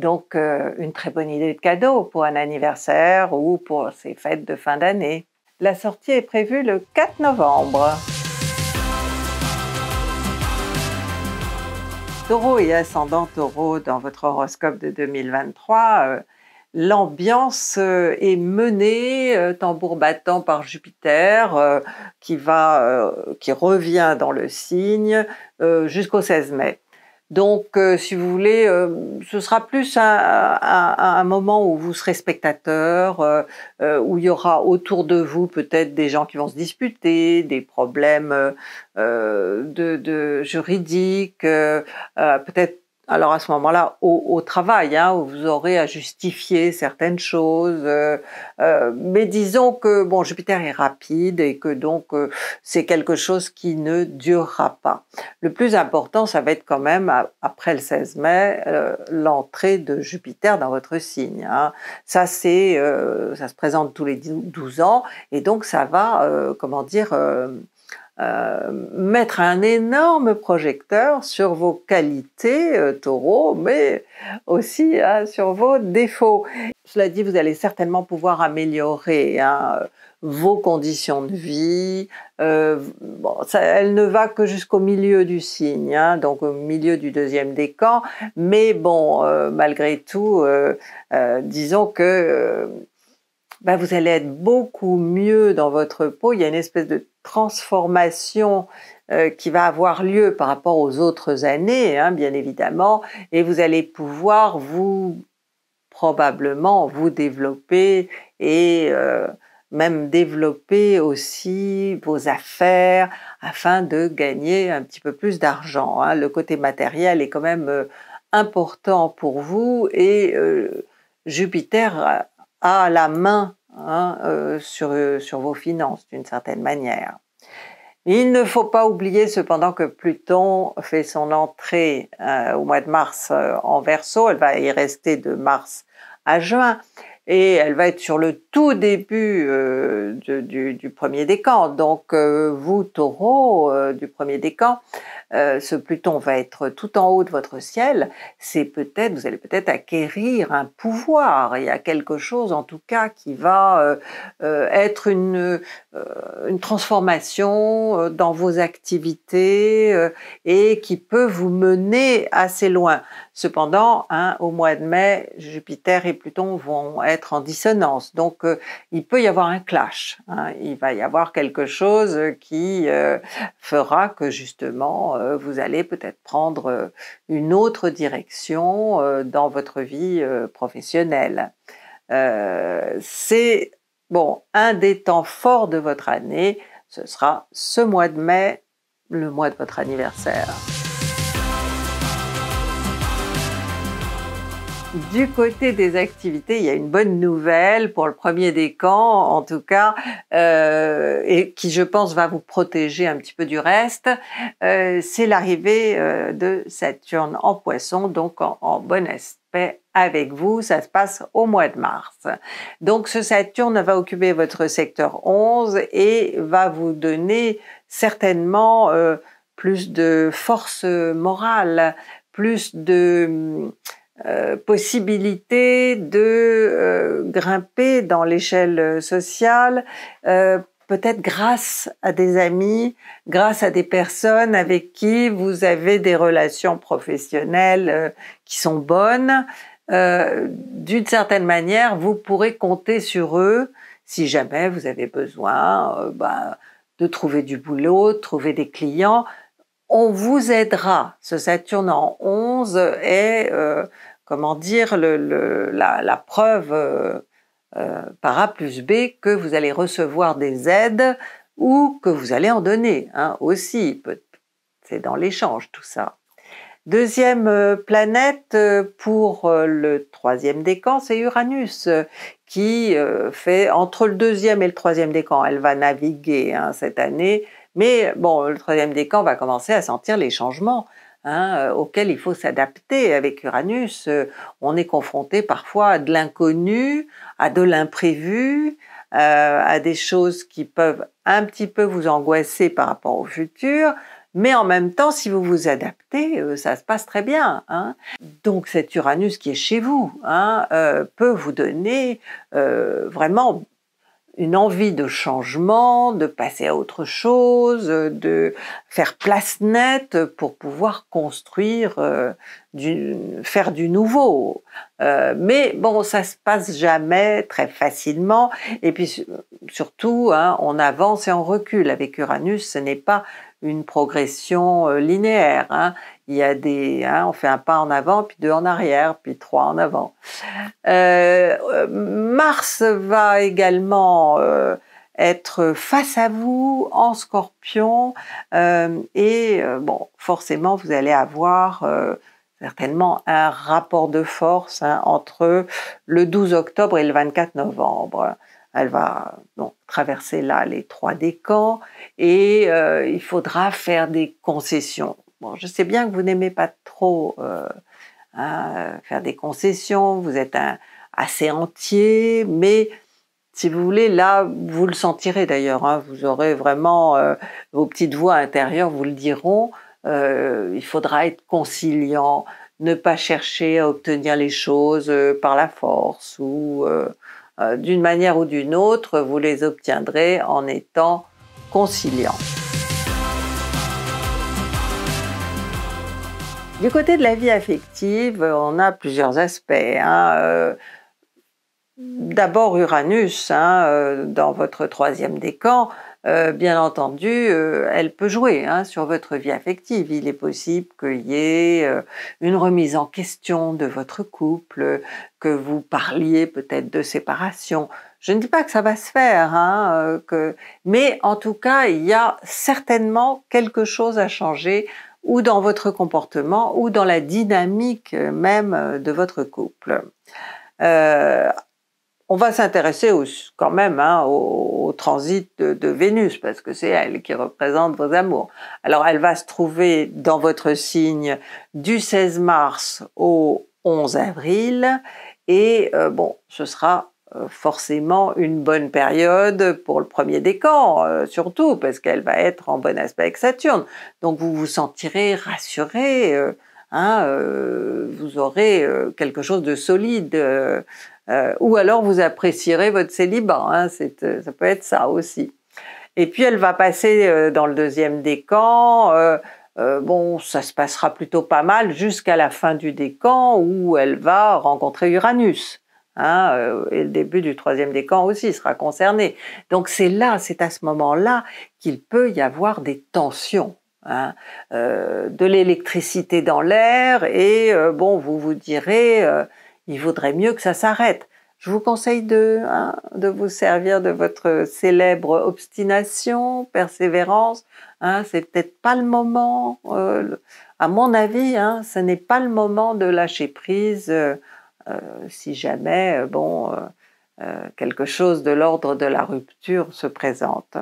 donc, euh, une très bonne idée de cadeau pour un anniversaire ou pour ces fêtes de fin d'année. La sortie est prévue le 4 novembre. Taureau et ascendant taureau dans votre horoscope de 2023, euh, l'ambiance euh, est menée tambour battant par Jupiter qui qui revient dans le signe jusqu'au 16 mai. Donc, euh, si vous voulez, euh, ce sera plus un, un, moment où vous serez spectateur, euh, où il y aura autour de vous peut-être des gens qui vont se disputer, des problèmes de, de, juridiques, peut-être alors à ce moment-là, au, travail, hein, où vous aurez à justifier certaines choses. Euh, euh, mais disons que bon, Jupiter est rapide et que donc euh, c'est quelque chose qui ne durera pas. Le plus important, ça va être quand même après le 16 mai l'entrée de Jupiter dans votre signe. Hein. Ça c'est, ça se présente tous les 12 ans et donc ça va, comment dire. Euh, mettre un énorme projecteur sur vos qualités taureaux, euh, taureau, mais aussi hein, sur vos défauts. Cela dit, vous allez certainement pouvoir améliorer hein, vos conditions de vie. Euh, bon, ça, elle ne va que jusqu'au milieu du signe, hein, donc au milieu du deuxième décan, mais bon, malgré tout, disons que bah, vous allez être beaucoup mieux dans votre peau. Il y a une espèce de transformation euh, qui va avoir lieu par rapport aux autres années, hein, bien évidemment, et vous allez pouvoir vous probablement vous développer et euh, même développer aussi vos affaires afin de gagner un petit peu plus d'argent. Hein. Le côté matériel est quand même euh, important pour vous et Jupiter à la main hein, euh, euh, sur, vos finances d'une certaine manière. Il ne faut pas oublier cependant que Pluton fait son entrée euh, au mois de mars en Verseau, elle va y rester de mars à juin et elle va être sur le tout début du, du, premier décan. Donc vous, taureau du premier décan, euh, ce Pluton va être tout en haut de votre ciel, c'est peut-être, vous allez peut-être acquérir un pouvoir. Il y a quelque chose, en tout cas, qui va euh, euh, être une, transformation dans vos activités et qui peut vous mener assez loin. Cependant, hein, au mois de mai, Jupiter et Pluton vont être en dissonance. Donc, il peut y avoir un clash. Hein. Il va y avoir quelque chose qui fera que justement euh, vous allez peut-être prendre euh, une autre direction euh, dans votre vie professionnelle. C'est bon, un des temps forts de votre année, ce sera ce mois de mai, le mois de votre anniversaire. Du côté des activités, il y a une bonne nouvelle pour le premier des camps, en tout cas, euh, et qui, je pense, va vous protéger un petit peu du reste. Euh, c'est l'arrivée euh, de Saturne en poisson, donc en, en bon aspect avec vous. Ça se passe au mois de mars. Donc, ce Saturne va occuper votre secteur 11 et va vous donner certainement plus de force morale, plus de euh, possibilité de euh, grimper dans l'échelle sociale, euh, peut-être grâce à des amis, grâce à des personnes avec qui vous avez des relations professionnelles qui sont bonnes. D'une certaine manière, vous pourrez compter sur eux si jamais vous avez besoin ben, de trouver du boulot, trouver des clients. On vous aidera. Ce Saturne en 11 est comment dire, la, preuve euh, euh, par A plus B que vous allez recevoir des aides ou que vous allez en donner hein, aussi. C'est dans l'échange tout ça. Deuxième euh, planète pour le troisième décan, c'est Uranus qui fait entre le deuxième et le troisième décan. Elle va naviguer hein, cette année, mais bon, le troisième décan va commencer à sentir les changements hein, euh, auxquels il faut s'adapter. Avec Uranus, euh, on est confronté parfois à de l'inconnu, à de l'imprévu, euh, à des choses qui peuvent un petit peu vous angoisser par rapport au futur, mais en même temps, si vous vous adaptez, ça se passe très bien. Hein. Donc cet Uranus qui est chez vous hein, peut vous donner vraiment une envie de changement, de passer à autre chose, de faire place nette pour pouvoir construire, euh, faire du nouveau. Euh, mais bon, ça se passe jamais très facilement. Et puis surtout, hein, on avance et on recule. Avec Uranus, ce n'est pas une progression euh, linéaire. Hein. Il y a des, hein, on fait un pas en avant, puis deux en arrière, puis trois en avant. Euh, Mars va également être face à vous en scorpion et bon forcément vous allez avoir certainement un rapport de force hein, entre le 12 octobre et le 24 novembre. Elle va donc traverser là les trois décans et euh, il faudra faire des concessions. Bon, je sais bien que vous n'aimez pas trop euh, hein, faire des concessions, vous êtes assez entier, mais si vous voulez, là, vous le sentirez d'ailleurs, hein, vous aurez vraiment euh, vos petites voix intérieures vous le diront. Euh, il faudra être conciliant, ne pas chercher à obtenir les choses euh, par la force ou euh, d'une manière ou d'une autre, vous les obtiendrez en étant conciliant. Du côté de la vie affective, on a plusieurs aspects. Hein, d'abord Uranus hein, dans votre troisième décan, euh, bien entendu, euh, elle peut jouer hein, sur votre vie affective. Il est possible qu'il y ait euh, une remise en question de votre couple, que vous parliez peut-être de séparation. Je ne dis pas que ça va se faire, hein, que... mais en tout cas, il y a certainement quelque chose à changer ou dans votre comportement ou dans la dynamique même de votre couple. On va s'intéresser quand même hein, au, transit de, Vénus, parce que c'est elle qui représente vos amours. Alors elle va se trouver dans votre signe du 16 mars au 11 avril, et euh, bon, ce sera euh, forcément une bonne période pour le premier décan, euh, surtout parce qu'elle va être en bon aspect avec Saturne. Donc vous vous sentirez rassuré. Hein, euh, vous aurez euh, quelque chose de solide. Euh, ou alors vous apprécierez votre célibat, hein, ça peut être ça aussi. Et puis elle va passer dans le deuxième décan. bon, ça se passera plutôt pas mal jusqu'à la fin du décan où elle va rencontrer Uranus. Hein, et le début du troisième décan aussi sera concerné. Donc c'est là, c'est à ce moment-là qu'il peut y avoir des tensions. Hein, euh, de l'électricité dans l'air et euh, bon vous vous direz euh, il vaudrait mieux que ça s'arrête. Je vous conseille de, hein, vous servir de votre célèbre obstination, persévérance. Hein, c'est peut-être pas le moment, à mon avis, ce n'est pas le moment de lâcher prise si jamais bon quelque chose de l'ordre de la rupture se présente.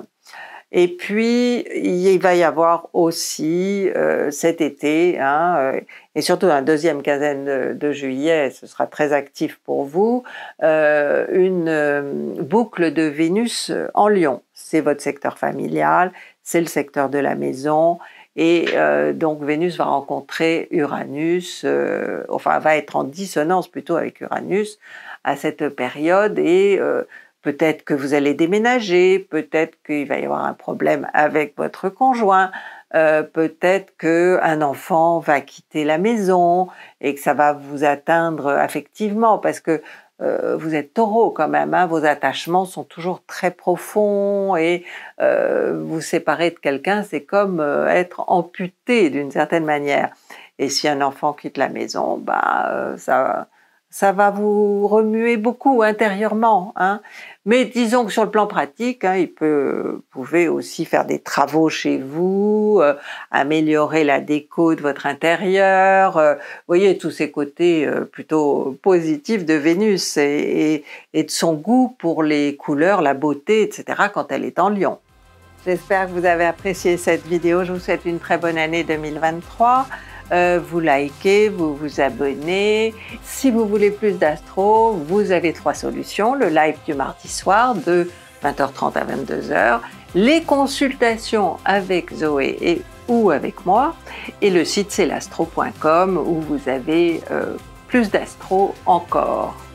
Et puis, il va y avoir aussi euh, cet été, hein, euh, et surtout dans la deuxième quinzaine de, juillet, ce sera très actif pour vous, euh, une boucle de Vénus en Lyon. C'est votre secteur familial, c'est le secteur de la maison, et donc Vénus va rencontrer Uranus, enfin va être en dissonance plutôt avec Uranus à cette période et Peut-être que vous allez déménager, peut-être qu'il va y avoir un problème avec votre conjoint, euh, peut-être qu'un enfant va quitter la maison et que ça va vous atteindre affectivement parce que euh, vous êtes taureau quand même, hein, vos attachements sont toujours très profonds et euh, vous séparer de quelqu'un, c'est comme être amputé d'une certaine manière. Et si un enfant quitte la maison, bah, ça, ça va vous remuer beaucoup intérieurement. Hein. Mais disons que sur le plan pratique, hein, il peut, vous pouvez aussi faire des travaux chez vous, euh, améliorer la déco de votre intérieur. Euh, vous voyez tous ces côtés euh, plutôt positifs de Vénus et, et de son goût pour les couleurs, la beauté, etc. quand elle est en Lion. J'espère que vous avez apprécié cette vidéo. Je vous souhaite une très bonne année 2023. Euh, vous likez, vous vous abonnez. Si vous voulez plus d'astro, vous avez trois solutions. Le live du mardi soir de 20h30 à 22h, les consultations avec Zoé et ou avec moi, et le site c'est l'astro.com où vous avez euh, plus d'astro encore.